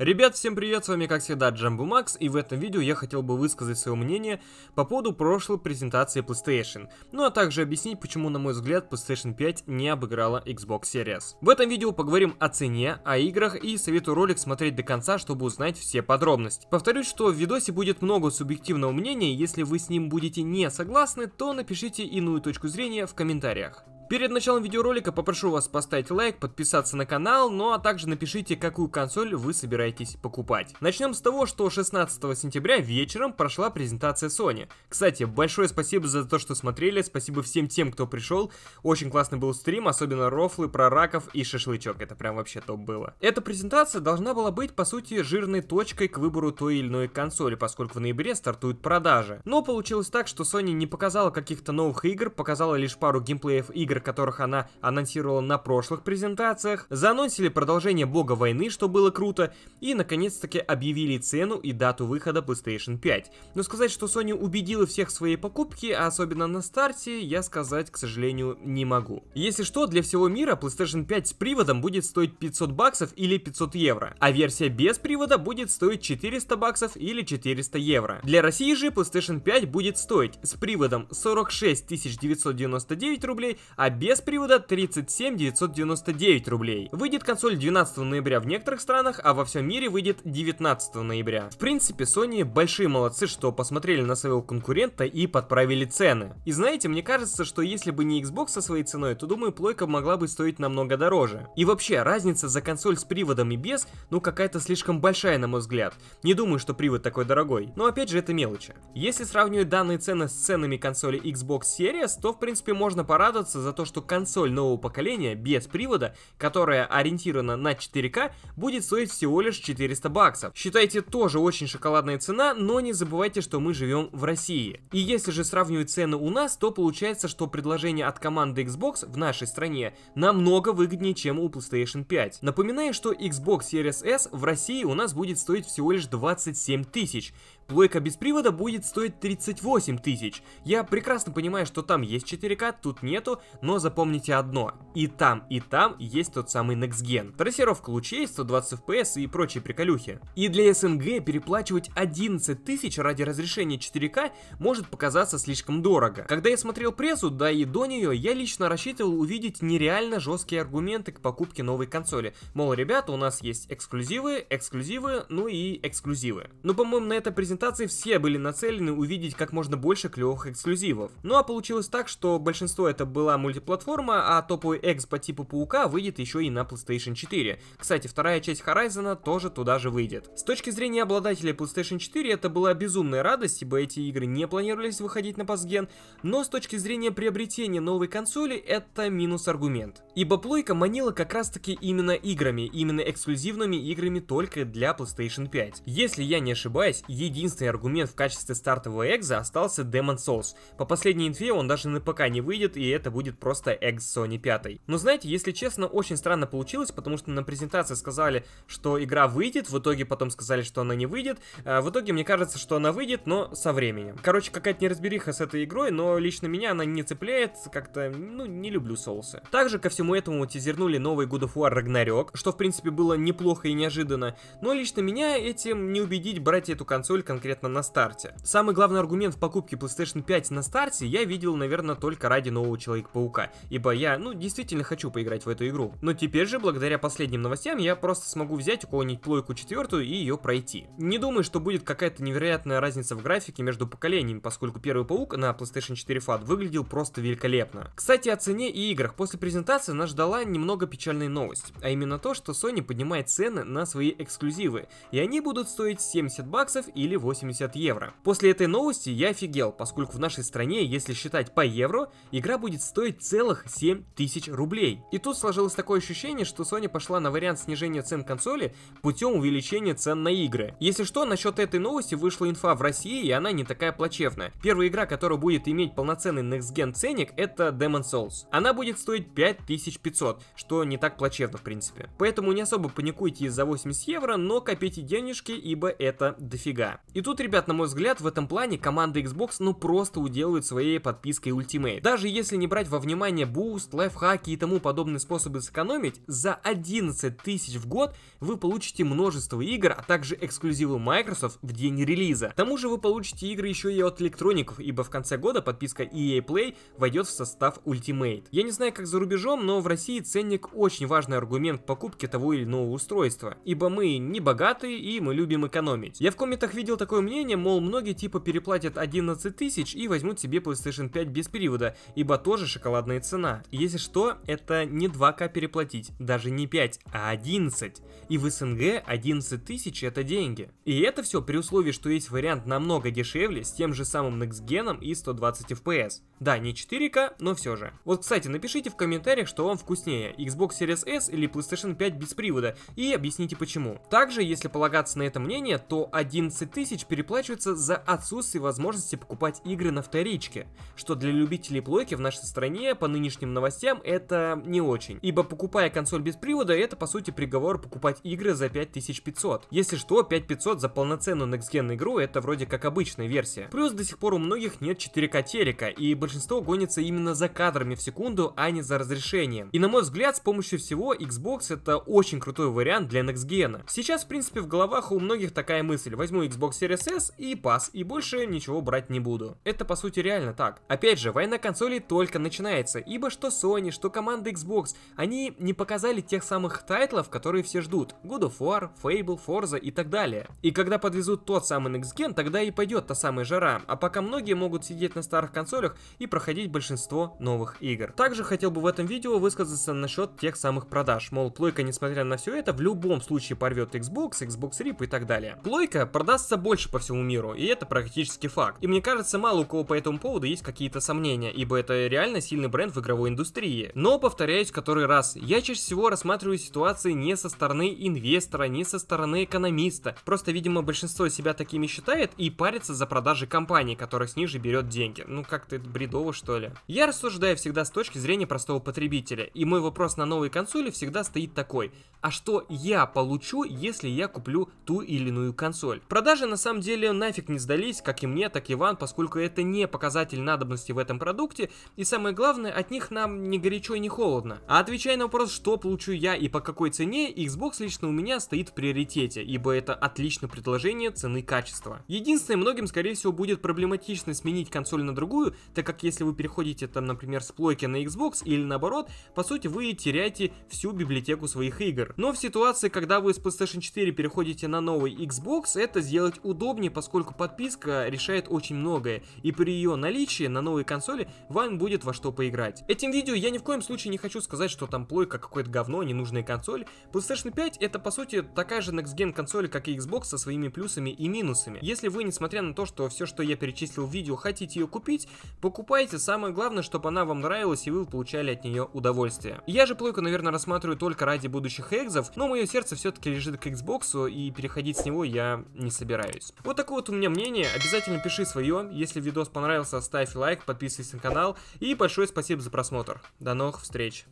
Ребят, всем привет, с вами как всегда Джамбу Макс, и в этом видео я хотел бы высказать свое мнение по поводу прошлой презентации PlayStation, ну а также объяснить, почему на мой взгляд PlayStation 5 не обыграла Xbox Series. В этом видео поговорим о цене, о играх и советую ролик смотреть до конца, чтобы узнать все подробности. Повторюсь, что в видосе будет много субъективного мнения, если вы с ним будете не согласны, то напишите иную точку зрения в комментариях. Перед началом видеоролика попрошу вас поставить лайк, подписаться на канал, ну а также напишите, какую консоль вы собираетесь покупать. Начнем с того, что 16 сентября вечером прошла презентация Sony. Кстати, большое спасибо за то, что смотрели, спасибо всем тем, кто пришел. Очень классный был стрим, особенно рофлы про раков и шашлычок, это прям вообще топ было. Эта презентация должна была быть, по сути, жирной точкой к выбору той или иной консоли, поскольку в ноябре стартуют продажи. Но получилось так, что Sony не показала каких-то новых игр, показала лишь пару геймплеев игр, которых она анонсировала на прошлых презентациях, заанонсили продолжение бога войны, что было круто, и наконец-таки объявили цену и дату выхода PlayStation 5. Но сказать, что Sony убедила всех в своей покупке, а особенно на старте, я сказать, к сожалению, не могу. Если что, для всего мира PlayStation 5 с приводом будет стоить 500 баксов или 500 евро, а версия без привода будет стоить 400 баксов или 400 евро. Для России же PlayStation 5 будет стоить с приводом 46 999 рублей, а а без привода 37 999 рублей. Выйдет консоль 12 ноября в некоторых странах, а во всем мире выйдет 19 ноября. В принципе, Sony большие молодцы, что посмотрели на своего конкурента и подправили цены. И знаете, мне кажется, что если бы не Xbox со своей ценой, то думаю, плойка могла бы стоить намного дороже. И вообще, разница за консоль с приводом и без, ну какая-то слишком большая на мой взгляд. Не думаю, что привод такой дорогой, но опять же это мелочи. Если сравнивать данные цены с ценами консоли Xbox Series, то в принципе можно порадоваться за то, то, что консоль нового поколения без привода, которая ориентирована на 4К, будет стоить всего лишь 400 баксов. Считайте, тоже очень шоколадная цена, но не забывайте, что мы живем в России. И если же сравнивать цены у нас, то получается, что предложение от команды Xbox в нашей стране намного выгоднее, чем у PlayStation 5. Напоминаю, что Xbox Series S в России у нас будет стоить всего лишь 27 тысяч, Плойка без привода будет стоить 38 тысяч. Я прекрасно понимаю, что там есть 4К, тут нету, но запомните одно. И там, и там есть тот самый Next Gen. Трассировка лучей, 120 FPS и прочие приколюхи. И для СНГ переплачивать 11 тысяч ради разрешения 4К может показаться слишком дорого. Когда я смотрел прессу, да и до нее, я лично рассчитывал увидеть нереально жесткие аргументы к покупке новой консоли. Мол, ребята, у нас есть эксклюзивы, эксклюзивы, ну и эксклюзивы. Но, по-моему, на это презентация презентации все были нацелены увидеть как можно больше клевых эксклюзивов. Ну а получилось так, что большинство это была мультиплатформа, а топовый экс по типу Паука выйдет еще и на PlayStation 4. Кстати, вторая часть Horizon тоже туда же выйдет. С точки зрения обладателей PlayStation 4 это была безумная радость, ибо эти игры не планировались выходить на пасген, но с точки зрения приобретения новой консоли это минус аргумент. Ибо плойка манила как раз таки именно играми, именно эксклюзивными играми только для PlayStation 5. Если я не ошибаюсь, единственное единственный аргумент в качестве стартового экза остался Demon Souls. По последней инфе он даже на ПК не выйдет, и это будет просто экз Sony 5. Но знаете, если честно, очень странно получилось, потому что на презентации сказали, что игра выйдет, в итоге потом сказали, что она не выйдет. Э, в итоге мне кажется, что она выйдет, но со временем. Короче, какая-то неразбериха с этой игрой, но лично меня она не цепляет, как-то, ну, не люблю соусы. Также ко всему этому тизернули новый God of War Ragnarok, что, в принципе, было неплохо и неожиданно, но лично меня этим не убедить брать эту консоль конкретно на старте. Самый главный аргумент в покупке PlayStation 5 на старте я видел, наверное, только ради нового Человека-паука, ибо я, ну, действительно хочу поиграть в эту игру. Но теперь же, благодаря последним новостям, я просто смогу взять у кого-нибудь плойку четвертую и ее пройти. Не думаю, что будет какая-то невероятная разница в графике между поколениями, поскольку первый паук на PlayStation 4 Fat выглядел просто великолепно. Кстати, о цене и играх. После презентации нас ждала немного печальная новость, а именно то, что Sony поднимает цены на свои эксклюзивы, и они будут стоить 70 баксов или 80 евро. После этой новости я офигел, поскольку в нашей стране, если считать по евро, игра будет стоить целых 7 тысяч рублей. И тут сложилось такое ощущение, что Sony пошла на вариант снижения цен консоли путем увеличения цен на игры. Если что, насчет этой новости вышла инфа в России, и она не такая плачевная. Первая игра, которая будет иметь полноценный Next Gen ценник, это Demon's Souls. Она будет стоить 5500, что не так плачевно в принципе. Поэтому не особо паникуйте из-за 80 евро, но копите денежки, ибо это дофига. И тут, ребят, на мой взгляд, в этом плане команда Xbox ну просто уделывает своей подпиской Ultimate. Даже если не брать во внимание буст, лайфхаки и тому подобные способы сэкономить, за 11 тысяч в год вы получите множество игр, а также эксклюзивы Microsoft в день релиза. К тому же вы получите игры еще и от электроников, ибо в конце года подписка EA Play войдет в состав Ultimate. Я не знаю, как за рубежом, но в России ценник очень важный аргумент покупки того или иного устройства, ибо мы не богатые и мы любим экономить. Я в комментах видел такое мнение, мол, многие типа переплатят 11 тысяч и возьмут себе PlayStation 5 без периода, ибо тоже шоколадная цена. Если что, это не 2К переплатить, даже не 5, а 11. И в СНГ 11 тысяч это деньги. И это все при условии, что есть вариант намного дешевле с тем же самым Next и 120 FPS. Да, не 4К, но все же. Вот, кстати, напишите в комментариях, что вам вкуснее, Xbox Series S или PlayStation 5 без привода, и объясните почему. Также, если полагаться на это мнение, то 11 тысяч тысяч переплачивается за отсутствие возможности покупать игры на вторичке, что для любителей плойки в нашей стране по нынешним новостям это не очень, ибо покупая консоль без привода, это по сути приговор покупать игры за 5500. Если что, 5500 за полноценную Next Gen игру это вроде как обычная версия. Плюс до сих пор у многих нет 4К телека, и большинство гонится именно за кадрами в секунду, а не за разрешением. И на мой взгляд, с помощью всего Xbox это очень крутой вариант для Next Gen. Сейчас, в принципе, в головах у многих такая мысль. Возьму Xbox CSS и пас, и больше ничего брать не буду. Это по сути реально так. Опять же, война консолей только начинается, ибо что Sony, что команда Xbox, они не показали тех самых тайтлов, которые все ждут. God of War, Fable, Forza и так далее. И когда подвезут тот самый Next Gen, тогда и пойдет та самая жара, а пока многие могут сидеть на старых консолях и проходить большинство новых игр. Также хотел бы в этом видео высказаться насчет тех самых продаж, мол, плойка, несмотря на все это, в любом случае порвет Xbox, Xbox Rip и так далее. Плойка продастся больше больше по всему миру, и это практически факт. И мне кажется, мало у кого по этому поводу есть какие-то сомнения, ибо это реально сильный бренд в игровой индустрии. Но, повторяюсь который раз, я чаще всего рассматриваю ситуации не со стороны инвестора, не со стороны экономиста. Просто, видимо, большинство себя такими считает и парится за продажи компании, которая с них берет деньги. Ну как-то это бредово что ли. Я рассуждаю всегда с точки зрения простого потребителя, и мой вопрос на новой консоли всегда стоит такой. А что я получу, если я куплю ту или иную консоль? Продажи на самом деле нафиг не сдались, как и мне, так и Иван, поскольку это не показатель надобности в этом продукте, и самое главное, от них нам не горячо и не холодно. А отвечая на вопрос, что получу я и по какой цене, Xbox лично у меня стоит в приоритете, ибо это отличное предложение цены-качества. Единственное, многим, скорее всего, будет проблематично сменить консоль на другую, так как если вы переходите там, например, с плойки на Xbox или наоборот, по сути вы теряете всю библиотеку своих игр. Но в ситуации, когда вы с PlayStation 4 переходите на новый Xbox, это сделать удобнее, поскольку подписка решает очень многое, и при ее наличии на новой консоли вам будет во что поиграть. Этим видео я ни в коем случае не хочу сказать, что там плойка какое-то говно, ненужная консоль. PlayStation 5 это по сути такая же Next Gen консоль, как и Xbox со своими плюсами и минусами. Если вы, несмотря на то, что все, что я перечислил в видео, хотите ее купить, покупайте, самое главное, чтобы она вам нравилась и вы получали от нее удовольствие. Я же плойку, наверное, рассматриваю только ради будущих экзов, но мое сердце все-таки лежит к Xbox, и переходить с него я не собираюсь надеюсь. Вот такое вот у меня мнение. Обязательно пиши свое. Если видос понравился, ставь лайк, подписывайся на канал. И большое спасибо за просмотр. До новых встреч.